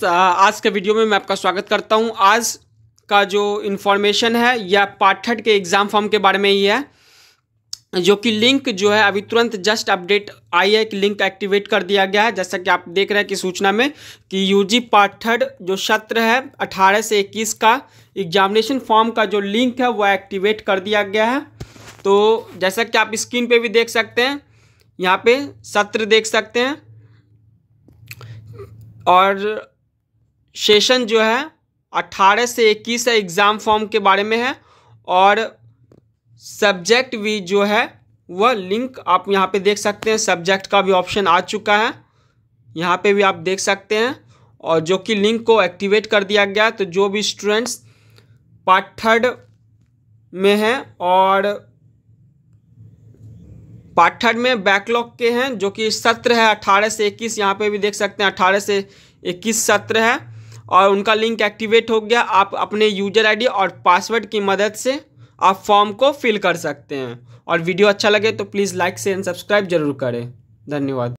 friends आज के video में मैं आपका स्वागत करता हूं आज का जो इन्फॉर्मेशन है यह पाठक के एग्ज़ाम फॉर्म के बारे में ही है जो कि लिंक जो है अभी तुरंत जस्ट अपडेट आई है कि लिंक एक्टिवेट कर दिया गया है जैसा कि आप देख रहे हैं कि सूचना में कि यूजी पाठड जो सत्र है 18 से 21 का एग्जामिनेशन फॉर्म का जो लिंक है वह एक्टिवेट कर दिया गया है तो जैसा कि आप स्क्रीन पे भी देख सकते हैं यहाँ पे सत्र देख सकते हैं और सेशन जो है 18 से 21 है एग्ज़ाम फॉर्म के बारे में है और सब्जेक्ट भी जो है वह लिंक आप यहाँ पे देख सकते हैं सब्जेक्ट का भी ऑप्शन आ चुका है यहाँ पे भी आप देख सकते हैं और जो कि लिंक को एक्टिवेट कर दिया गया तो जो भी स्टूडेंट्स पार्ट थर्ड में हैं और पार्ट थर्ड में बैकलॉग के हैं जो कि सत्र है अट्ठारह से इक्कीस यहाँ पे भी देख सकते हैं अट्ठारह से इक्कीस सत्र है और उनका लिंक एक्टिवेट हो गया आप अपने यूजर आईडी और पासवर्ड की मदद से आप फॉर्म को फिल कर सकते हैं और वीडियो अच्छा लगे तो please like share and subscribe जरूर करें धन्यवाद